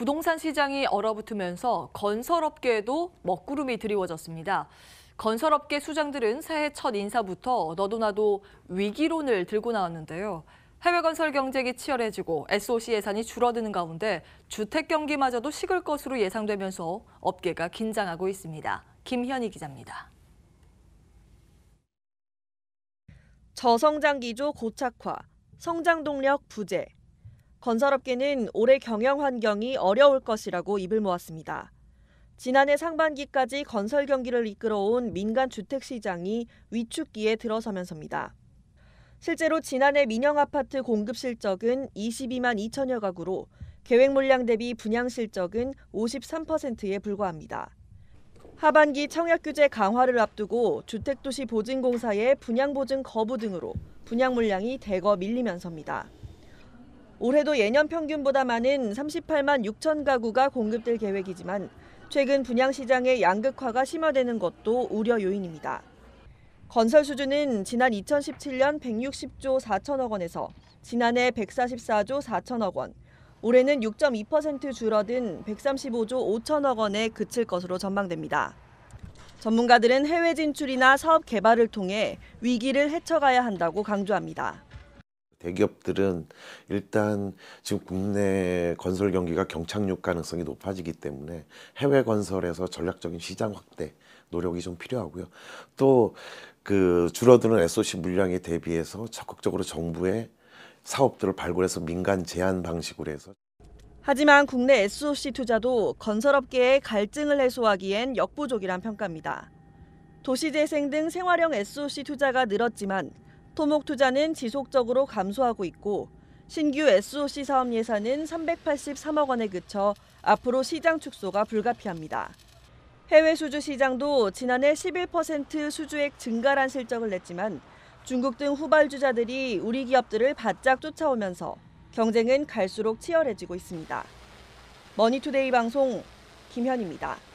부동산 시장이 얼어붙으면서 건설업계에도 먹구름이 드리워졌습니다. 건설업계 수장들은 새해 첫 인사부터 너도나도 위기론을 들고 나왔는데요. 해외 건설 경쟁이 치열해지고 SOC 예산이 줄어드는 가운데 주택 경기마저도 식을 것으로 예상되면서 업계가 긴장하고 있습니다. 김현희 기자입니다. 저성장 기조 고착화, 성장 동력 부재, 건설업계는 올해 경영 환경이 어려울 것이라고 입을 모았습니다. 지난해 상반기까지 건설 경기를 이끌어온 민간 주택 시장이 위축기에 들어서면서입니다. 실제로 지난해 민영 아파트 공급 실적은 22만 2천여 가구로 계획 물량 대비 분양 실적은 53%에 불과합니다. 하반기 청약 규제 강화를 앞두고 주택도시 보증공사의 분양 보증 거부 등으로 분양 물량이 대거 밀리면서입니다. 올해도 예년 평균보다 많은 38만 6천 가구가 공급될 계획이지만 최근 분양시장의 양극화가 심화되는 것도 우려 요인입니다. 건설 수준은 지난 2017년 160조 4천억 원에서 지난해 144조 4천억 원, 올해는 6.2% 줄어든 135조 5천억 원에 그칠 것으로 전망됩니다. 전문가들은 해외 진출이나 사업 개발을 통해 위기를 헤쳐가야 한다고 강조합니다. 대기업들은 일단 지금 국내 건설 경기가 경착륙 가능성이 높아지기 때문에 해외 건설에서 전략적인 시장 확대 노력이 좀 필요하고요. 또 그 줄어드는 SOC 물량에 대비해서 적극적으로 정부의 사업들을 발굴해서 민간 제한 방식으로 해서 하지만 국내 SOC 투자도 건설업계의 갈증을 해소하기엔 역부족이란 평가입니다. 도시재생 등 생활형 SOC 투자가 늘었지만 토목 투자는 지속적으로 감소하고 있고 신규 SOC 사업 예산은 383억 원에 그쳐 앞으로 시장 축소가 불가피합니다. 해외 수주 시장도 지난해 11% 수주액 증가란 실적을 냈지만 중국 등 후발주자들이 우리 기업들을 바짝 쫓아오면서 경쟁은 갈수록 치열해지고 있습니다. 머니투데이 방송 김현입니다.